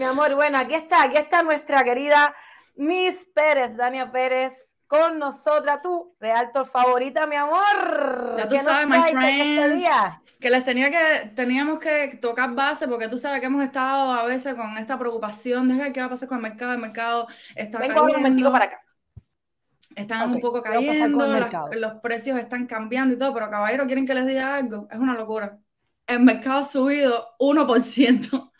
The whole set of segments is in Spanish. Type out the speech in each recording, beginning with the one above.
Mi amor, bueno, aquí está, aquí está nuestra querida Miss Pérez, Dania Pérez, con nosotras, tu realtor favorita, mi amor. Ya tú sabes, my este friends, que les tenía que, teníamos que tocar base, porque tú sabes que hemos estado a veces con esta preocupación de qué va a pasar con el mercado, el mercado está Vengo cayendo. un momentico para acá están un poco cayendo, los precios están cambiando y todo, pero caballero, ¿quieren que les diga algo? Es una locura. El mercado ha subido 1%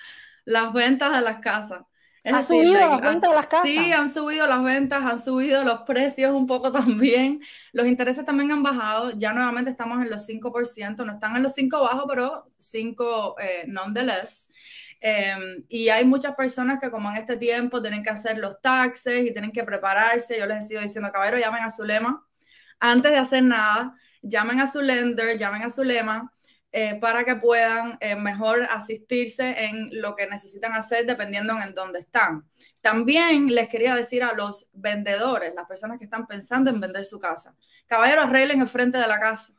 las ventas de las casas. ¿Han subido las ventas de las casas? Sí, han subido las ventas, han subido los precios un poco también. Los intereses también han bajado. Ya nuevamente estamos en los 5%. No están en los 5 bajos, pero 5 eh, nonetheless. Em, y hay muchas personas que como en este tiempo tienen que hacer los taxes y tienen que prepararse. Yo les he sido diciendo, caballero, llamen a su lema antes de hacer nada. Llamen a su lender, llamen a su lema eh, para que puedan eh, mejor asistirse en lo que necesitan hacer dependiendo en dónde están. También les quería decir a los vendedores, las personas que están pensando en vender su casa, caballeros, arreglen el frente de la casa.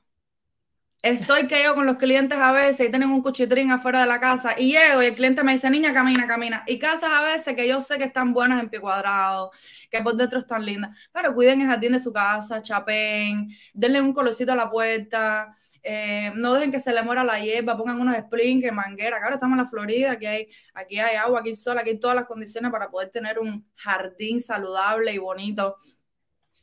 Estoy que yo con los clientes a veces y tienen un cuchitrín afuera de la casa y llego y el cliente me dice, niña, camina, camina. Y casas a veces que yo sé que están buenas en pie cuadrado, que por dentro están lindas. Claro, cuiden el jardín de su casa, chapén, denle un colorcito a la puerta eh, no dejen que se le muera la hierba, pongan unos sprinkles, mangueras, ahora estamos en la Florida, aquí hay, aquí hay agua, aquí hay sol, aquí hay todas las condiciones para poder tener un jardín saludable y bonito.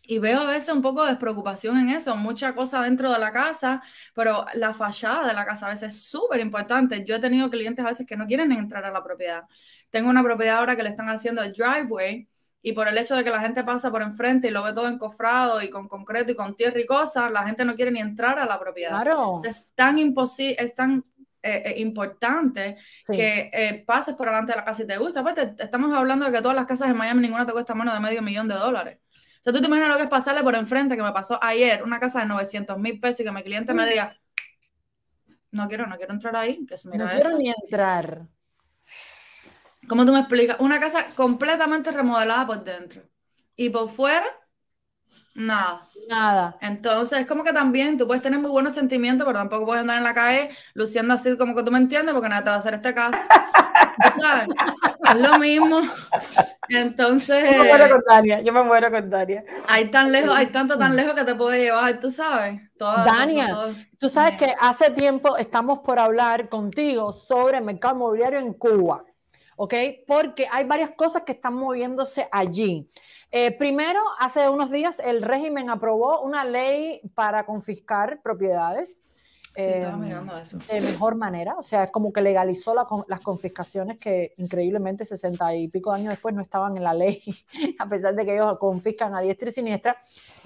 Y veo a veces un poco de despreocupación en eso, mucha cosa dentro de la casa, pero la fachada de la casa a veces es súper importante. Yo he tenido clientes a veces que no quieren entrar a la propiedad. Tengo una propiedad ahora que le están haciendo el driveway y por el hecho de que la gente pasa por enfrente y lo ve todo encofrado y con concreto y con tierra y cosas, la gente no quiere ni entrar a la propiedad. Claro. es tan imposible, es tan eh, eh, importante que eh, pases por delante de la casa y te gusta. Aparte, estamos hablando de que todas las casas en Miami, ninguna te cuesta menos de medio millón de dólares. O sea, tú te imaginas lo que es pasarle por enfrente, que me pasó ayer, una casa de 900 mil pesos y que mi cliente me diga, no quiero, no quiero entrar ahí. Pues no quiero ni entrar. ¿Cómo tú me explicas? Una casa completamente remodelada por dentro. Y por fuera, nada. Nada. Entonces, es como que también tú puedes tener muy buenos sentimientos, pero tampoco puedes andar en la calle luciendo así como que tú me entiendes, porque nada te va a hacer este caso. sabes? es lo mismo. Entonces. Yo me muero con Dania. Yo me muero con Hay tan lejos, hay tanto tan lejos que te puede llevar, tú sabes. Dania, tú sabes que hace tiempo estamos por hablar contigo sobre mercado inmobiliario en Cuba. ¿ok? Porque hay varias cosas que están moviéndose allí. Eh, primero, hace unos días el régimen aprobó una ley para confiscar propiedades. Eh, mirando eso. de mejor manera. O sea, es como que legalizó las confiscaciones que increíblemente sesenta y pico de años después no estaban en la ley, a pesar de que ellos confiscan a diestra y siniestra.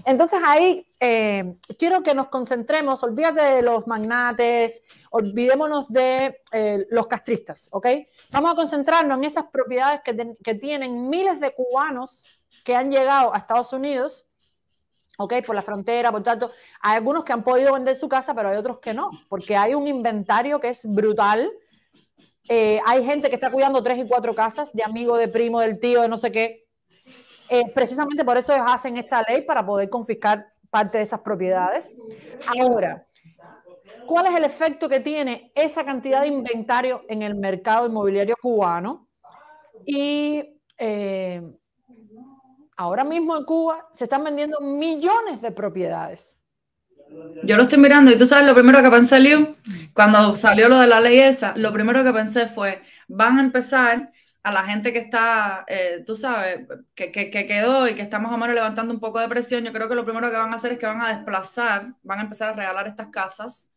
Entonces ahí eh, quiero que nos concentremos, olvídate de los magnates, olvidémonos de eh, los castristas, ¿ok? Vamos a concentrarnos en esas propiedades que, que tienen miles de cubanos que han llegado a Estados Unidos ¿ok? Por la frontera, por tanto, hay algunos que han podido vender su casa, pero hay otros que no, porque hay un inventario que es brutal. Eh, hay gente que está cuidando tres y cuatro casas, de amigo, de primo, del tío, de no sé qué. Eh, precisamente por eso hacen esta ley, para poder confiscar parte de esas propiedades. Ahora, ¿cuál es el efecto que tiene esa cantidad de inventario en el mercado inmobiliario cubano? Y... Eh, Ahora mismo en Cuba se están vendiendo millones de propiedades. Yo lo estoy mirando y tú sabes lo primero que pensé, Liu, cuando salió lo de la ley esa, lo primero que pensé fue, van a empezar a la gente que está, eh, tú sabes, que, quedó y que está más o levantando un poco de presión, yo creo que lo primero que van a hacer es que van a desplazar, van a empezar a regalar estas casas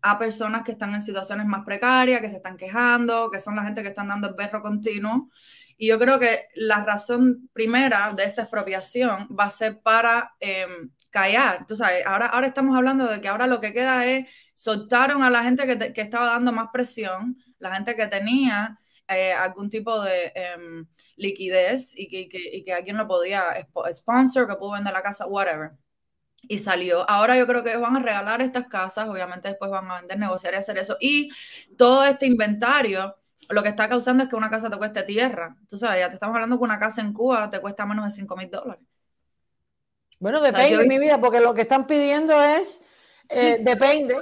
a personas que están en situaciones más precarias, que se están quejando, que son la gente que están dando el berro continuo y yo creo que la razón primera de esta expropiación va a ser para eh, callar. Tú sabes, ahora, ahora estamos hablando de que ahora lo que queda es, soltaron a la gente que, que estaba dando más presión, la gente que tenía eh, algún tipo de em, liquidez y que, que, y que alguien lo podía sponsor, que pudo vender la casa, whatever y salió. Ahora yo creo que van a regalar estas casas, obviamente después van a vender, negociar y hacer eso. Y todo este inventario lo que está causando es que una casa te cueste tierra. Tú sabes, ya te estamos hablando que una casa en Cuba te cuesta menos de 5 mil dólares. Bueno, depende, de mi vida, porque lo que están pidiendo es. Eh, depende.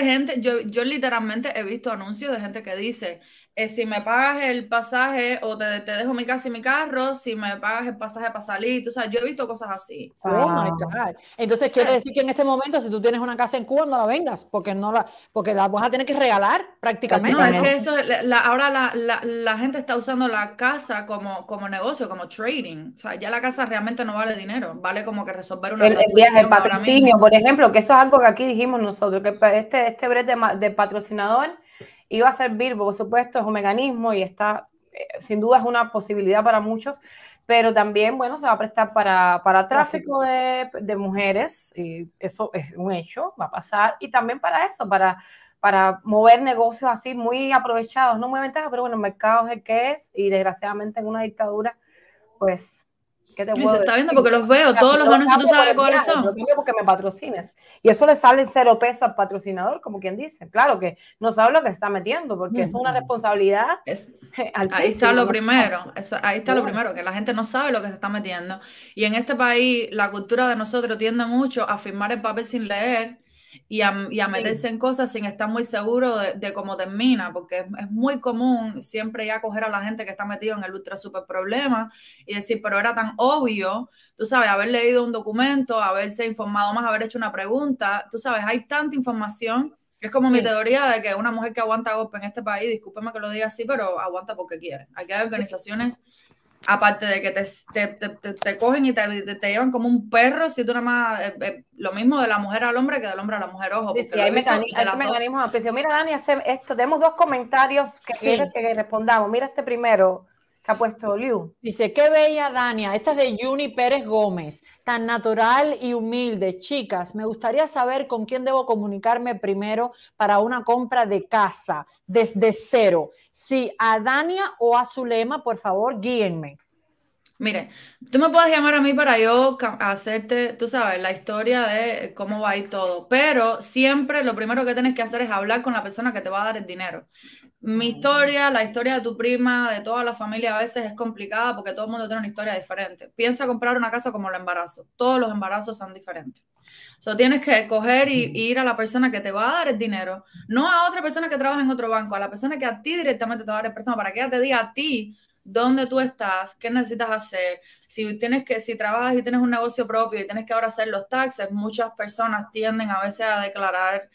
gente, yo, yo literalmente he visto anuncios de gente que dice: eh, si me pagas el pasaje o te, te, dejo mi casa y mi carro, si me pagas el pasaje para salir, tú sabes, yo he visto cosas así. Oh my God. Entonces quiere decir que en este momento, si tú tienes una casa en Cuba, no la vendas, porque no la, porque la vas a tener que regalar prácticamente. No, es que eso, la, ahora la, la, la, gente está usando la casa como, como negocio, como trading. O sea, ya la casa realmente no vale dinero, vale como que resolver una El, el patrocinio, por ejemplo, que eso es algo que aquí dijimos nosotros, que este, este brete de, de patrocinador y va a servir, por supuesto, es un mecanismo y está, eh, sin duda es una posibilidad para muchos, pero también, bueno, se va a prestar para, tráfico de, mujeres, y eso es un hecho, va a pasar, y también para eso, para, para mover negocios así muy aprovechados, no muy ventajas, pero bueno, el mercado es el que es, y desgraciadamente en una dictadura, pues se está viendo porque los veo, todos los anuncios tú sabes cuáles son. porque me patrocines. Y eso le sale en cero peso al patrocinador, como quien dice. Claro que no sabe lo que está metiendo, porque es una mm. responsabilidad. Es, ahí está lo primero, eso, ahí está lo primero, que la gente no sabe lo que se está metiendo. Y en este país, la cultura de nosotros tiende mucho a firmar el papel sin leer y a, meterse en cosas sin estar muy seguro de, cómo termina, porque es, muy común siempre ya coger a la gente que está metida en el ultra super problema y decir, pero era tan obvio, tú sabes, haber leído un documento, haberse informado más, haber hecho una pregunta, tú sabes, hay tanta información. Es como mi teoría de que una mujer que aguanta golpe en este país, discúlpeme que lo diga así, pero aguanta porque quiere. Aquí hay organizaciones Aparte de que te, te, te, te cogen y te, llevan como un perro, si tú nada más, eh, eh, lo mismo de la mujer al hombre que del hombre a la mujer, ojo. Sí, sí, hay, mecanismos Mira, Dani, hace esto, tenemos dos comentarios que que respondamos. Mira este primero que ha puesto Liu. Dice, qué bella Dania, esta es de Juni Pérez Gómez, tan natural y humilde. Chicas, me gustaría saber con quién debo comunicarme primero para una compra de casa desde cero. Si a Dania o a Zulema, por favor, guíenme. Mire, tú me puedes llamar a mí para yo hacerte, tú sabes, la historia de cómo va y todo, pero siempre lo primero que tienes que hacer es hablar con la persona que te va a dar el dinero. Mi ah. historia, la historia de tu prima, de toda la familia a veces es complicada porque todo el mundo tiene una historia diferente. Piensa comprar una casa como el embarazo, todos los embarazos son diferentes. So, tienes que coger y, mm. ir a la persona que te va a dar el dinero, no a otra persona que trabaja en otro banco, a la persona que a ti directamente te va a dar el préstamo para que ella te diga a ti dónde tú estás, qué necesitas hacer. Si tienes que, si trabajas y tienes un negocio propio y tienes que ahora hacer los taxes, muchas personas tienden a veces a declarar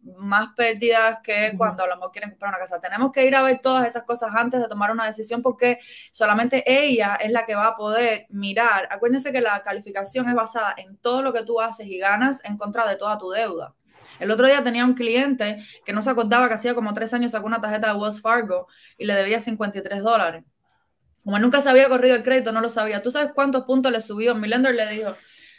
más pérdidas que cuando a lo mejor quieren comprar una casa. Tenemos que ir a ver todas esas cosas antes de tomar una decisión porque solamente ella es la que va a poder mirar. Acuérdense que la calificación es basada en todo lo que tú haces y ganas en contra de toda tu deuda. El otro día tenía un cliente que no se acordaba que hacía como tres años sacó una tarjeta de Wells Fargo y le debía 53 dólares. Como nunca se había corrido el crédito, no lo sabía. ¿Tú sabes cuántos puntos le subió? Mi lender le dijo,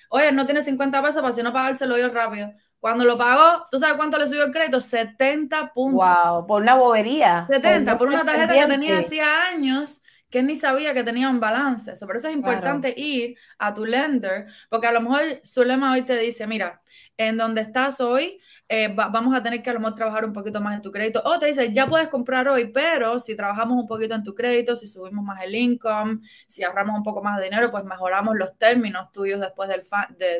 oye, no tiene 50 pesos para si no pagárselo yo rápido. Cuando lo pagó, ¿tú sabes cuánto le subió el crédito? 70 puntos. ¡Wow! Por una bobería. 70, por, una tarjeta que tenía hacía años que ni sabía que tenía un balance. Por eso es importante ir a tu lender, porque a lo mejor su lema hoy te dice, mira, en donde estás hoy, eh, vamos a tener que a lo mejor trabajar un poquito más en tu crédito. O te dice ya puedes comprar hoy, pero si trabajamos un poquito en tu crédito, si subimos más el income, si ahorramos un poco más de dinero, pues mejoramos los términos tuyos después del,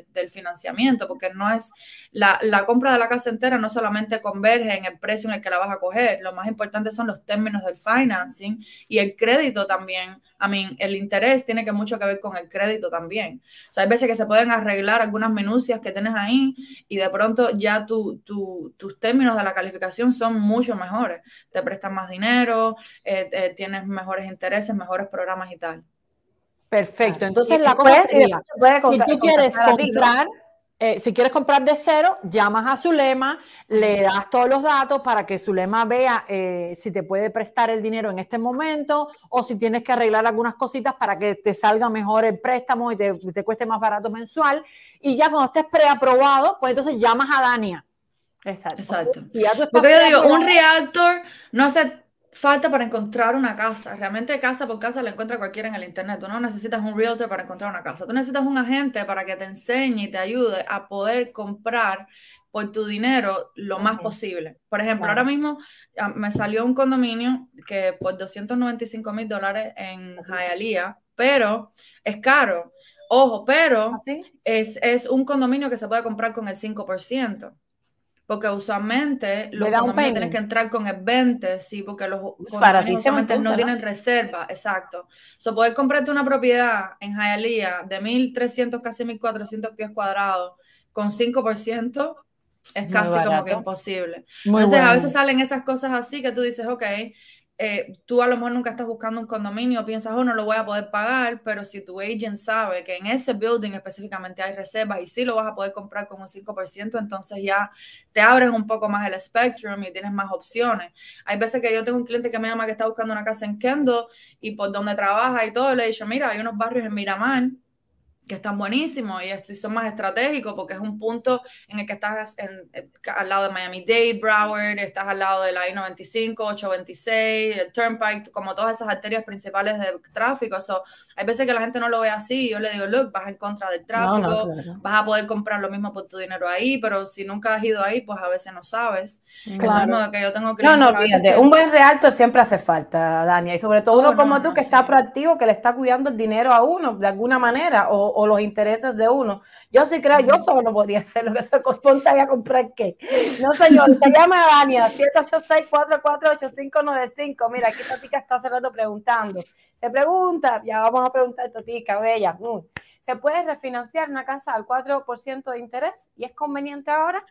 del financiamiento, porque no es la, la, compra de la casa entera no solamente converge en el precio en el que la vas a coger, lo más importante son los términos del financing y el crédito también a mí el interés tiene que mucho que ver con el crédito también. O sea, hay veces que se pueden arreglar algunas minucias que tienes ahí y de pronto ya tus términos de la calificación son mucho mejores. Te prestan más dinero, eh, eh, tienes mejores intereses, mejores programas y tal. Perfecto. Entonces, la cosa si tú quieres comprar eh, si quieres comprar de cero, llamas a Zulema, le das todos los datos para que Zulema vea eh, si te puede prestar el dinero en este momento o si tienes que arreglar algunas cositas para que te salga mejor el préstamo y te, cueste más barato mensual. Y ya cuando estés preaprobado, pues entonces llamas a Dania. Exacto. Porque yo digo, un reactor no se falta para encontrar una casa. Realmente casa por casa la encuentra cualquiera en el internet. Tú no necesitas un realtor para encontrar una casa. Tú necesitas un agente para que te enseñe y te ayude a poder comprar por tu dinero lo más posible. Por ejemplo, ahora mismo ah, me salió un condominio que por 295 mil dólares en Hialeah, pero es caro. Ojo, pero ¿Ah, es, es un condominio que se puede comprar con el 5% porque usualmente los condominios tienen que entrar con el 20, sí, porque los no tienen reserva, exacto. sea, poder comprarte una propiedad en Hialeah de 1.300, casi 1.400 pies cuadrados con 5%, es casi como que imposible. Entonces, a veces salen esas cosas así que tú dices, ok, eh, tú a lo mejor nunca estás buscando un condominio, piensas, oh, no lo voy a poder pagar, pero si tu agent sabe que en ese building específicamente hay reservas y sí lo vas a poder comprar con un 5%, entonces ya te abres un poco más el spectrum y tienes más opciones. Hay veces que yo tengo un cliente que me llama que está buscando una casa en Kendall y por donde trabaja y todo, le he dicho, mira, hay unos barrios en Miramar que están buenísimos y, son más estratégicos porque es un punto en el que estás eh, al lado de Miami-Dade, Broward, estás al lado de la I-95, 826, el Turnpike, como todas esas arterias principales de tráfico. hay veces que la gente no lo ve así y yo le digo, look, vas en contra del tráfico, vas a poder comprar lo mismo por tu dinero ahí, pero si nunca has ido ahí, pues a veces no sabes. Mm. No, no, fíjate, un buen realto siempre hace falta, Dani, y sobre todo uno como tú que está proactivo, que le está cuidando el dinero a uno de alguna manera o o los intereses de uno. Yo sí creo, yo solo no podía hacer lo que se corresponde a comprar qué. No, señor, se llama Vania, 786-448-595. Mira, aquí Tatica está cerrando preguntando. Se pregunta, ya vamos a preguntar, Tatica, bella. Mm. ¿Se puede refinanciar una casa al 4% de interés y es conveniente ahora?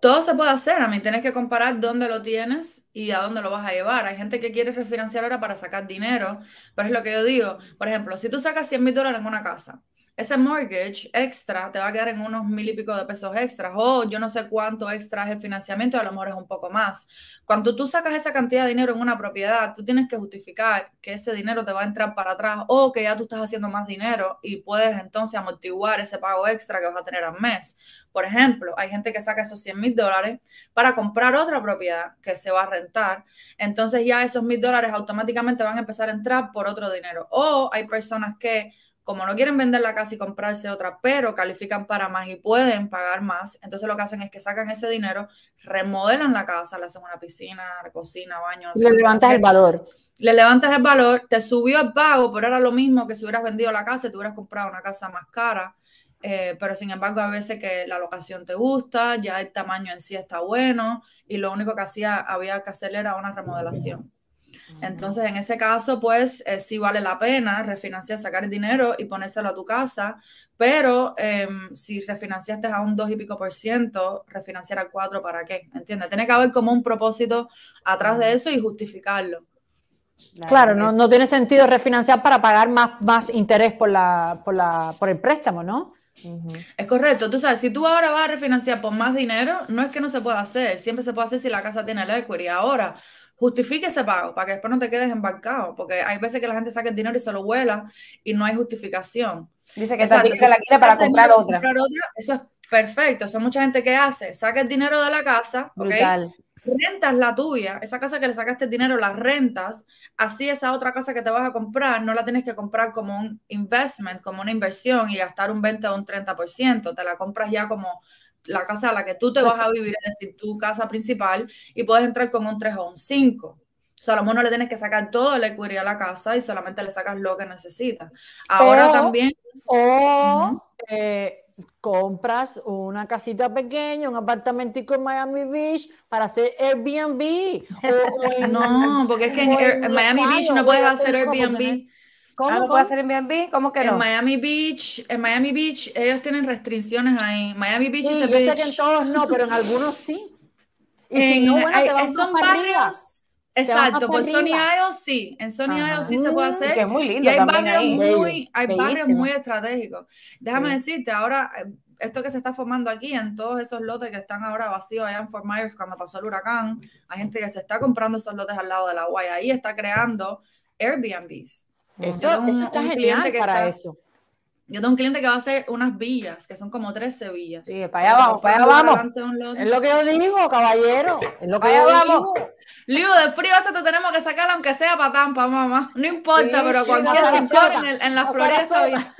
todo se puede hacer. A mí tienes que comparar dónde lo tienes y a dónde lo vas a llevar. Hay gente que quiere refinanciar ahora para sacar dinero, pero es lo que yo digo. Por ejemplo, si tú sacas 100 mil dólares en una casa ese mortgage extra te va a quedar en unos mil y pico de pesos extras o yo no sé cuánto extra es el financiamiento, a lo mejor es un poco más. Cuando tú sacas esa cantidad de dinero en una propiedad, tú tienes que justificar que ese dinero te va a entrar para atrás o que ya tú estás haciendo más dinero y puedes entonces amortiguar ese pago extra que vas a tener al mes. Por ejemplo, hay gente que saca esos 100 mil dólares para comprar otra propiedad que se va a rentar. Entonces ya esos mil dólares automáticamente van a empezar a entrar por otro dinero. O hay personas que como no quieren vender la casa y comprarse otra, pero califican para más y pueden pagar más, entonces lo que hacen es que sacan ese dinero, remodelan la casa, le hacen una piscina, cocina, baño. le levantas el valor. Le levantas el valor, te subió el pago, pero era lo mismo que si hubieras vendido la casa y te hubieras comprado una casa más cara. Eh, pero sin embargo a veces que la locación te gusta, ya el tamaño en sí está bueno y lo único que hacía, había que hacer era una remodelación. Entonces, en ese caso, pues eh, sí vale la pena refinanciar, sacar dinero y ponérselo a tu casa, pero em, si refinanciaste a un 2 y pico por ciento, refinanciar a 4, ¿para qué? ¿Entiendes? Tiene que haber como un propósito atrás de eso y justificarlo. Claro, eh no, tiene sentido refinanciar para pagar más, más interés por, la, por, el préstamo, ¿no? Es correcto, tú sabes, si tú ahora vas a refinanciar por más dinero, no es que no se pueda hacer, siempre se puede hacer si la casa tiene el equity. Ahora, justifique ese pago para que después no te quedes embarcado, porque hay veces que la gente saca el dinero y se lo vuela y no hay justificación. Dice que se la quiere para comprar otra. Eso es perfecto, son mucha gente que hace, saca el dinero de la casa, ¿okay? rentas la tuya, esa casa que le sacaste el dinero, la rentas, así esa otra casa que te vas a comprar, no la tienes que comprar como un investment, como una inversión y gastar un 20 o un 30%, te la compras ya como la casa a la que tú te vas a vivir, es decir, tu casa principal, y puedes entrar con un 3 o un 5. O sea, a lo mejor no le tienes que sacar todo el equity a la casa y solamente le sacas lo que necesitas. Ahora también... O eh, compras una casita pequeña, un apartamentico en Miami Beach para hacer Airbnb. O, no, porque es que en Miami Beach no puedes hacer Airbnb. ¿Cómo, puede hacer en Airbnb? ¿Cómo que en no? En Miami Beach, en Miami Beach, ellos tienen restricciones ahí. Miami Beach sí, yo sé que en todos no, pero en algunos sí. Y en, si barrios, Exacto, en pues Sony IO sí, en Sony IO sí se puede mm, hacer. Que es muy lindo y hay barrios muy, estratégicos. Déjame decirte, ahora eh, esto que se está formando aquí, en todos esos lotes que están ahora vacíos allá en Fort Myers cuando pasó el huracán, hay gente que se está comprando esos lotes al lado de la Guaya, ahí está creando Airbnbs. Eso, eso está genial para eso. Yo tengo un cliente que va a hacer unas villas, que son como 13 villas. Sí, para allá vamos, para allá vamos. Es lo que yo digo, caballero. Es lo que yo digo. Lío de frío, eso te tenemos que sacar, aunque sea para Tampa, mamá. No importa, pero cualquier sitio en, en, la floresta.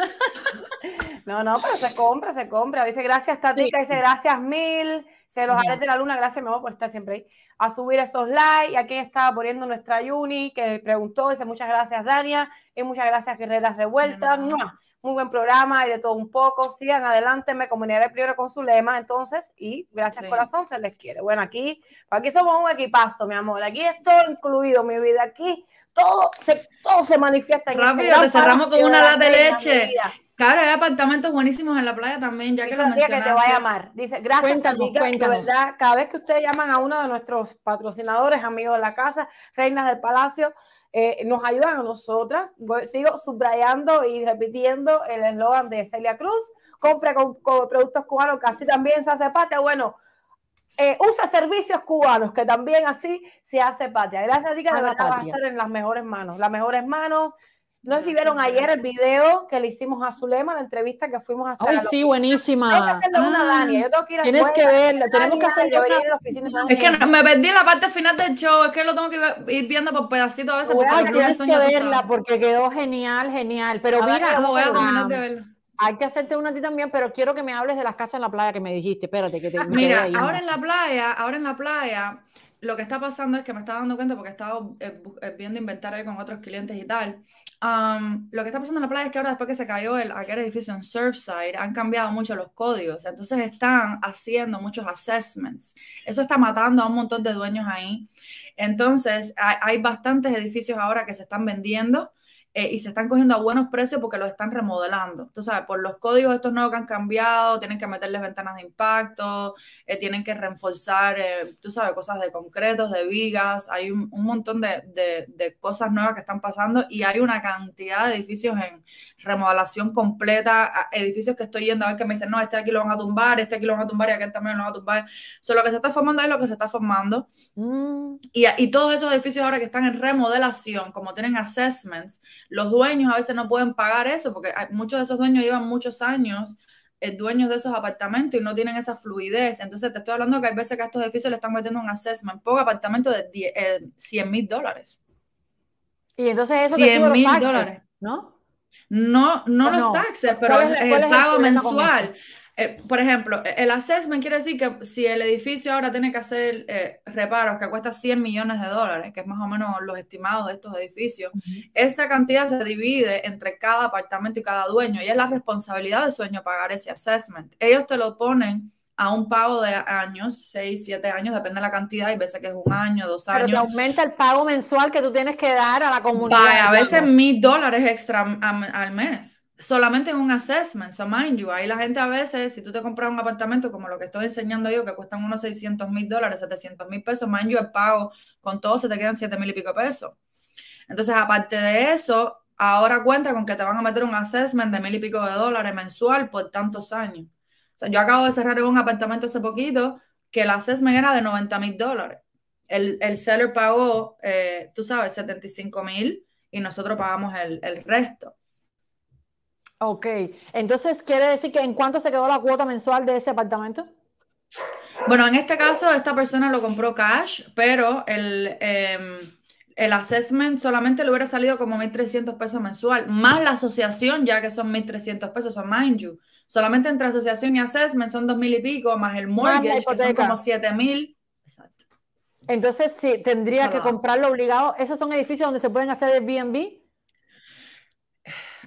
No, no, pero se compra, se compra. Dice gracias, Tatica, dice gracias mil. Se los haré de la luna, gracias, mi amor, por estar siempre ahí. A subir esos likes. Y aquí está poniendo nuestra Yuni, que preguntó, dice muchas gracias, Dania, y muchas gracias, Guerreras Revueltas. No, Muy buen programa y de todo un poco. Sigan adelante, me comunicaré primero con su lema, entonces, y gracias, corazón, se les quiere. Bueno, aquí, aquí somos un equipazo, mi amor. Aquí estoy incluido, mi vida. Aquí todo se, todo se manifiesta Rápido, te cerramos con una lata de leche. Claro, hay apartamentos buenísimos en la playa también, ya que lo mencionaste. que te va a llamar. Dice, gracias, cada vez que ustedes llaman a uno de nuestros patrocinadores, amigos de la casa, reinas del palacio, eh, nos ayudan a nosotras. sigo subrayando y repitiendo el eslogan de Celia Cruz, compra con, productos cubanos, que así también se hace patria. Bueno, eh, usa servicios cubanos, que también así se hace patria. Gracias, Rica, de verdad va a estar en las mejores manos, las mejores manos no sé si vieron ayer el video que le hicimos a Zulema, la entrevista que fuimos a hacer. Ay, sí, buenísima. Tengo que una ah, Dani. Yo tengo que ir a Tienes que verla, tenemos que hacer Es que me perdí la parte final del show, es que lo tengo que ir viendo por pedacitos a veces. porque tienes que verla porque quedó genial, genial. Pero mira, a Hay que hacerte una a ti también, pero quiero que me hables de las casas en la playa que me dijiste. Espérate, que te. Ah, mira, ahora en la playa, ahora en la playa, lo que está pasando es que me estaba dando cuenta porque estaba estado eh, eh, viendo inventario con otros clientes y tal. lo que está pasando en la playa es que ahora después que se cayó el, aquel edificio en Surfside, han cambiado mucho los códigos. Entonces están haciendo muchos assessments. Eso está matando a un montón de dueños ahí. Entonces hay bastantes edificios ahora que se están vendiendo eh, y se están cogiendo a buenos precios porque los están remodelando. Tú sabes, por los códigos estos nuevos que han cambiado, tienen que meterles ventanas de impacto, eh, tienen que reforzar, eh, tú sabes, cosas de concretos, de vigas, hay un, montón de, de, de, cosas nuevas que están pasando y hay una cantidad de edificios en remodelación completa, edificios que estoy yendo a ver que me dicen, no, este aquí lo van a tumbar, este aquí lo van a tumbar y aquel también lo van a tumbar. So, lo que se está formando es lo que se está formando. Mm. Y, y todos esos edificios ahora que están en remodelación, como tienen assessments, los dueños a veces no pueden pagar eso porque muchos de esos dueños llevan muchos años eh, dueños de esos apartamentos y no tienen esa fluidez. Entonces te estoy hablando que hay veces que a estos edificios le están metiendo un assessment por apartamento de 100 eh, mil dólares. Y entonces eso 100 mil dólares, ¿no? No, no, los taxes, pero es, el pago mensual. Eh, por ejemplo, e-, el assessment quiere decir que si el edificio ahora tiene que hacer eh, reparos que cuesta 100 millones de dólares, que es más o menos los estimados de estos edificios, esa cantidad se divide entre cada apartamento y cada dueño y es la responsabilidad del sueño pagar ese assessment. Ellos te lo ponen a un pago de años, 6, 7 años, depende de la cantidad, y veces que es un año, dos años. Pero te aumenta el pago mensual que tú tienes que dar a la comunidad. a veces mil dólares extra al mes solamente en un assessment. So, mind you, ahí la gente a veces, si tú te compras un apartamento como lo que estoy enseñando yo, que cuestan unos 600 mil dólares, 700 mil pesos, mind you, el pago con todo se te quedan 7 mil y pico pesos. Entonces, aparte de eso, ahora cuenta con que te van a meter un assessment de mil y pico de dólares mensual por tantos años. O sea, yo acabo de cerrar un apartamento hace poquito que el assessment era de 90 mil dólares. El, seller pagó, eh, tú sabes, 75 mil y nosotros pagamos el, el resto. Ok, entonces quiere decir que en cuánto se quedó la cuota mensual de ese apartamento? Bueno, en este caso esta persona lo compró cash, pero el, em, el assessment solamente le hubiera salido como 1.300 pesos mensual, más la asociación, ya que son 1.300 pesos, son mind you. Solamente entre asociación y assessment son 2.000 y pico, más el mortgage, que son como 7.000. Exacto. Entonces, sí, tendría que comprarlo obligado. ¿Esos son edificios donde se pueden hacer Airbnb?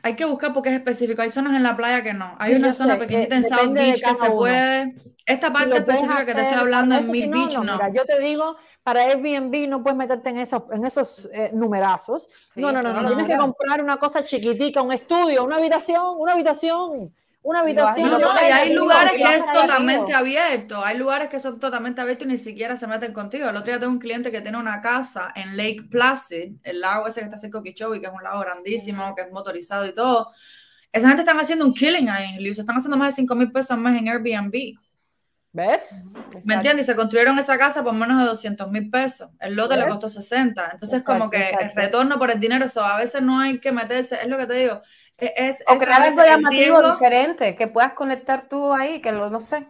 Hay que buscar porque es específico. Hay zonas en la playa que no. Hay una zona pequeñita en South Beach que se puede. Esta parte específica que te estoy hablando es Mid si no, no. yo te digo, para Airbnb no puedes meterte en esos, en esos eh, numerazos. no, no, no, no, Tienes que comprar una cosa chiquitica, un estudio, una habitación, una habitación una habitación. No, no, y hay lugares que es totalmente abierto, hay lugares que son totalmente abiertos y ni siquiera se meten contigo. El otro día tengo un cliente que tiene una casa en Lake Placid, el lago ese que está cerca de Kichobi, que es un lago grandísimo, que es motorizado y todo. Esa gente están haciendo un killing ahí, se están haciendo más de 5 mil pesos más en Airbnb. ¿Ves? ¿Me entiendes? Se construyeron esa casa por menos de 200 mil pesos. El lote le costó 60. Entonces, como que el retorno por el dinero, eso a veces no hay que meterse. Es lo que te digo. E-, es, o crear algo llamativo, diferente, que puedas conectar tú ahí, que lo, no sé.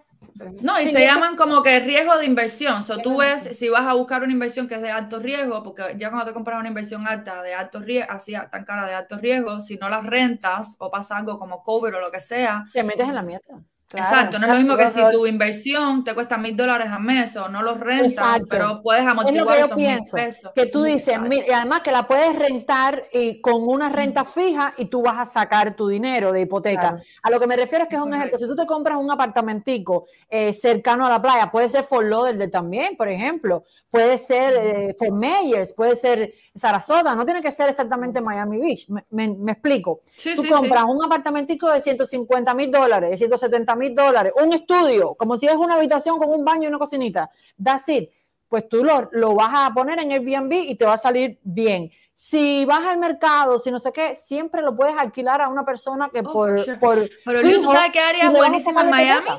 No, y se llaman como que riesgo de inversión. O so, tú ves si vas a buscar una inversión que es de alto riesgo, porque ya cuando te compras una inversión alta de alto riesgo, así tan cara de alto riesgo, si no las rentas o pasa algo como cover o lo que sea, te metes en la mierda. Exacto, no es lo mismo que si tu inversión te cuesta mil dólares al mes o no los rentas, pero puedes amortiguar lo yo pienso, mil pesos. Que tú dices, y además que la puedes rentar y eh, con una renta fija y tú vas a sacar tu dinero de hipoteca. A lo que me refiero es que es un ejemplo. Si tú te compras un apartamentico eh, cercano a la playa, puede ser Fort Lauderdale también, por ejemplo, puede ser For eh, Fort puede ser Sarasota, no tiene que ser exactamente Miami Beach, me, explico. si Tú compras un apartamentico de 150 mil dólares, de 170 mil dólares, un estudio, como si es una habitación con un baño y una cocinita, that's it pues tú lo, lo, vas a poner en Airbnb y te va a salir bien. Si vas al mercado, si no sé qué, siempre lo puedes alquilar a una persona que oh, por, por, Pero ¿tú sabes qué área es buenísima en Miami?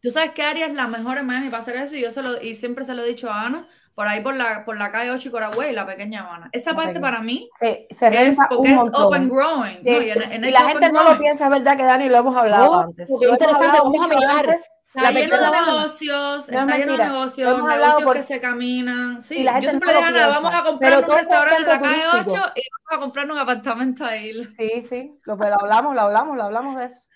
¿Tú sabes qué área es la mejor en Miami para hacer eso? Y yo se lo, y siempre se lo he dicho a Ana, por ahí por la, por la calle 8 y Coragüey, la pequeña Habana. Esa parte para mí es porque es open growing. Y, la gente no lo piensa, es verdad que Dani lo hemos hablado antes. interesante, vamos a mirar. Está lleno de negocios, está lleno de negocios, negocios que se caminan. Sí, la gente yo siempre le digo, nada, vamos a comprar un restaurante en la calle 8 y vamos a comprar un apartamento ahí. Sí, sí, lo, pues, lo hablamos, lo hablamos, lo hablamos de eso.